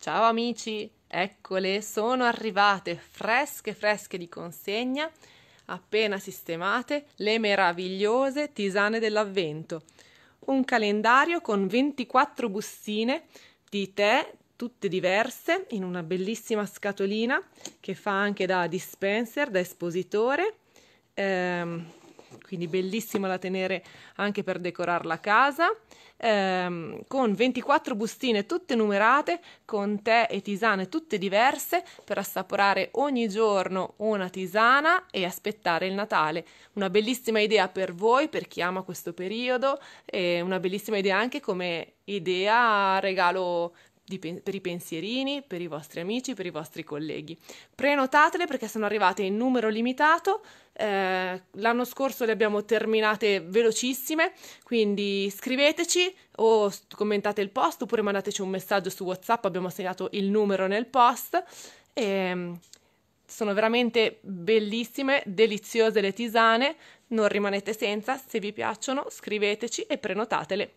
Ciao amici, eccole, sono arrivate fresche fresche di consegna, appena sistemate, le meravigliose tisane dell'avvento. Un calendario con 24 bustine di tè, tutte diverse, in una bellissima scatolina che fa anche da dispenser, da espositore. Ehm, quindi bellissima da tenere anche per decorare la casa, ehm, con 24 bustine tutte numerate, con tè e tisane tutte diverse, per assaporare ogni giorno una tisana e aspettare il Natale. Una bellissima idea per voi, per chi ama questo periodo, e una bellissima idea anche come idea regalo per i pensierini, per i vostri amici, per i vostri colleghi. Prenotatele perché sono arrivate in numero limitato. Eh, l'anno scorso le abbiamo terminate velocissime, quindi scriveteci o commentate il post oppure mandateci un messaggio su WhatsApp, abbiamo segnato il numero nel post. E, ehm, sono veramente bellissime, deliziose le tisane, non rimanete senza, se vi piacciono scriveteci e prenotatele.